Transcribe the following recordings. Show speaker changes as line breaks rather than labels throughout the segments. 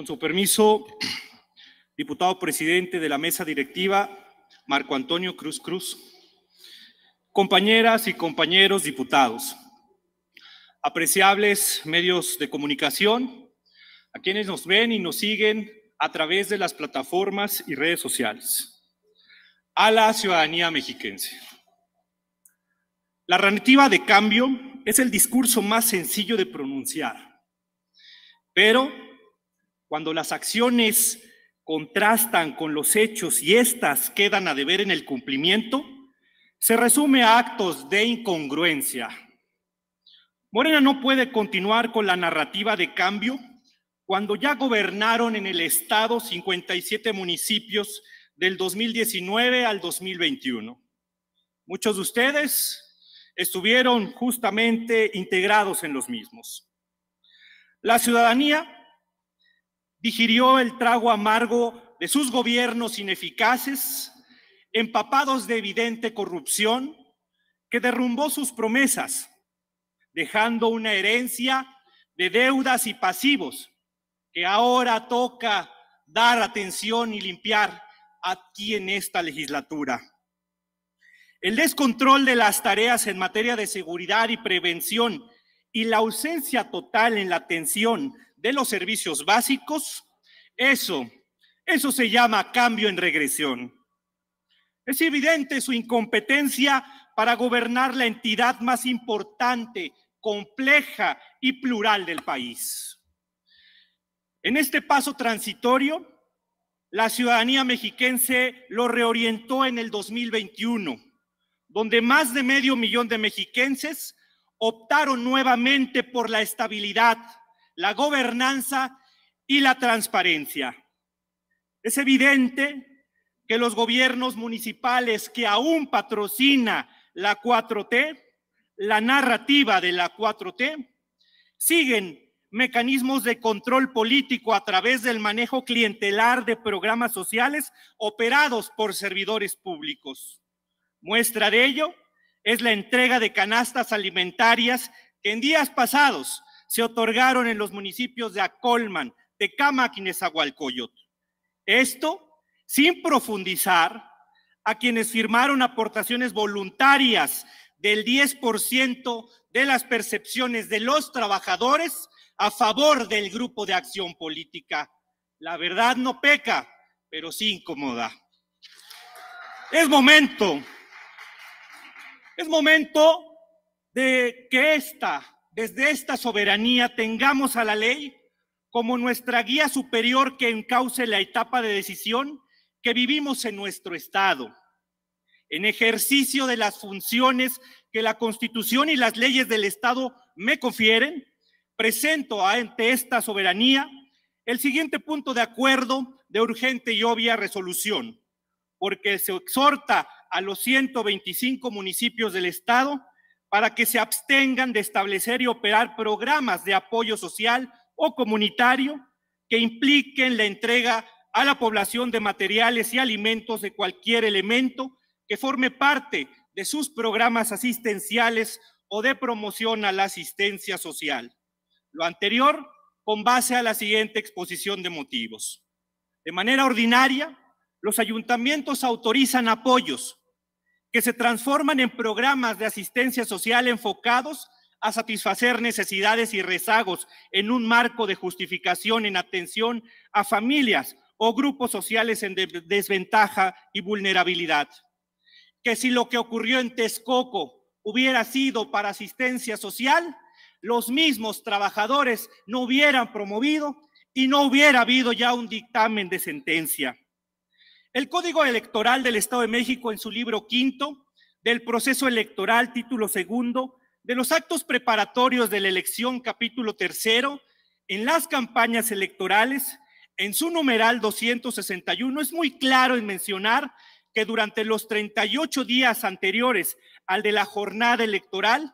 Con su permiso, diputado presidente de la mesa directiva, Marco Antonio Cruz Cruz, compañeras y compañeros diputados, apreciables medios de comunicación, a quienes nos ven y nos siguen a través de las plataformas y redes sociales, a la ciudadanía mexiquense. La narrativa de cambio es el discurso más sencillo de pronunciar, pero cuando las acciones contrastan con los hechos y éstas quedan a deber en el cumplimiento, se resume a actos de incongruencia. Morena no puede continuar con la narrativa de cambio cuando ya gobernaron en el Estado 57 municipios del 2019 al 2021. Muchos de ustedes estuvieron justamente integrados en los mismos. La ciudadanía digirió el trago amargo de sus gobiernos ineficaces, empapados de evidente corrupción, que derrumbó sus promesas, dejando una herencia de deudas y pasivos que ahora toca dar atención y limpiar aquí en esta legislatura. El descontrol de las tareas en materia de seguridad y prevención y la ausencia total en la atención de los servicios básicos, eso, eso se llama cambio en regresión. Es evidente su incompetencia para gobernar la entidad más importante, compleja y plural del país. En este paso transitorio, la ciudadanía mexiquense lo reorientó en el 2021, donde más de medio millón de mexiquenses optaron nuevamente por la estabilidad, la gobernanza y la transparencia. Es evidente que los gobiernos municipales que aún patrocina la 4T, la narrativa de la 4T, siguen mecanismos de control político a través del manejo clientelar de programas sociales operados por servidores públicos. Muestra de ello es la entrega de canastas alimentarias que en días pasados se otorgaron en los municipios de Acolman, Tecámac y Nezahualcóyotl. Esto sin profundizar a quienes firmaron aportaciones voluntarias del 10% de las percepciones de los trabajadores a favor del grupo de acción política. La verdad no peca, pero sí incomoda. Es momento, es momento de que esta desde esta soberanía tengamos a la ley como nuestra guía superior que encauce la etapa de decisión que vivimos en nuestro Estado, en ejercicio de las funciones que la Constitución y las leyes del Estado me confieren, presento ante esta soberanía el siguiente punto de acuerdo de urgente y obvia resolución, porque se exhorta a los 125 municipios del Estado para que se abstengan de establecer y operar programas de apoyo social o comunitario que impliquen la entrega a la población de materiales y alimentos de cualquier elemento que forme parte de sus programas asistenciales o de promoción a la asistencia social. Lo anterior con base a la siguiente exposición de motivos. De manera ordinaria, los ayuntamientos autorizan apoyos que se transforman en programas de asistencia social enfocados a satisfacer necesidades y rezagos en un marco de justificación en atención a familias o grupos sociales en desventaja y vulnerabilidad. Que si lo que ocurrió en Texcoco hubiera sido para asistencia social, los mismos trabajadores no hubieran promovido y no hubiera habido ya un dictamen de sentencia. El Código Electoral del Estado de México en su libro quinto, del proceso electoral, título segundo, de los actos preparatorios de la elección, capítulo tercero, en las campañas electorales, en su numeral 261, es muy claro en mencionar que durante los 38 días anteriores al de la jornada electoral,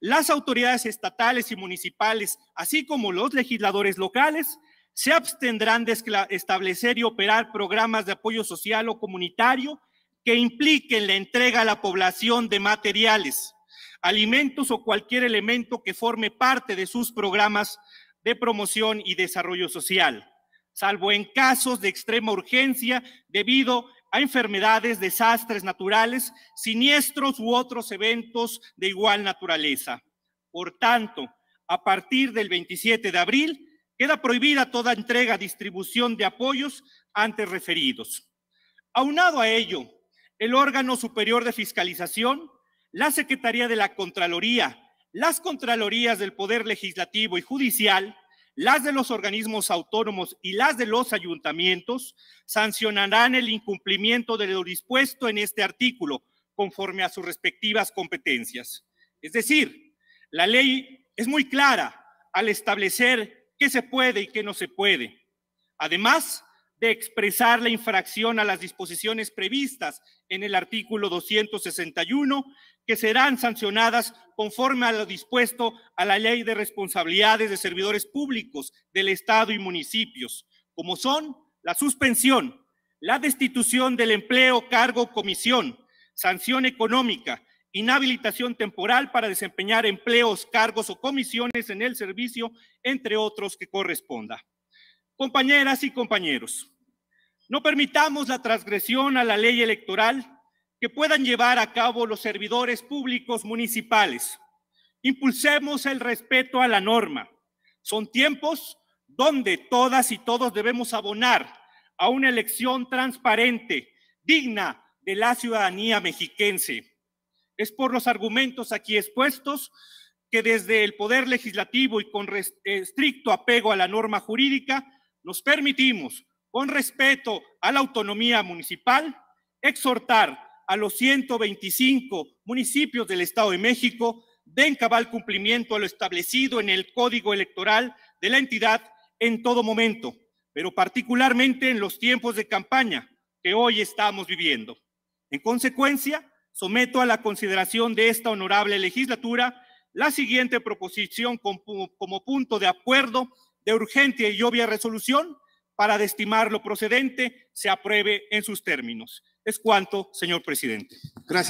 las autoridades estatales y municipales, así como los legisladores locales, se abstendrán de establecer y operar programas de apoyo social o comunitario que impliquen la entrega a la población de materiales, alimentos o cualquier elemento que forme parte de sus programas de promoción y desarrollo social, salvo en casos de extrema urgencia debido a enfermedades, desastres naturales, siniestros u otros eventos de igual naturaleza. Por tanto, a partir del 27 de abril, Queda prohibida toda entrega, distribución de apoyos antes referidos. Aunado a ello, el órgano superior de fiscalización, la Secretaría de la Contraloría, las Contralorías del Poder Legislativo y Judicial, las de los organismos autónomos y las de los ayuntamientos sancionarán el incumplimiento de lo dispuesto en este artículo conforme a sus respectivas competencias. Es decir, la ley es muy clara al establecer qué se puede y qué no se puede, además de expresar la infracción a las disposiciones previstas en el artículo 261, que serán sancionadas conforme a lo dispuesto a la Ley de Responsabilidades de Servidores Públicos del Estado y municipios, como son la suspensión, la destitución del empleo, cargo comisión, sanción económica, inhabilitación temporal para desempeñar empleos, cargos o comisiones en el servicio, entre otros que corresponda. Compañeras y compañeros, no permitamos la transgresión a la ley electoral que puedan llevar a cabo los servidores públicos municipales. Impulsemos el respeto a la norma. Son tiempos donde todas y todos debemos abonar a una elección transparente, digna de la ciudadanía mexiquense. Es por los argumentos aquí expuestos que desde el Poder Legislativo y con estricto apego a la norma jurídica, nos permitimos, con respeto a la autonomía municipal, exhortar a los 125 municipios del Estado de México den cabal cumplimiento a lo establecido en el Código Electoral de la entidad en todo momento, pero particularmente en los tiempos de campaña que hoy estamos viviendo. En consecuencia, someto a la consideración de esta honorable legislatura la siguiente proposición como, punto de acuerdo de urgente y obvia resolución para estimar lo procedente se apruebe en sus términos. Es cuanto, señor presidente. Gracias.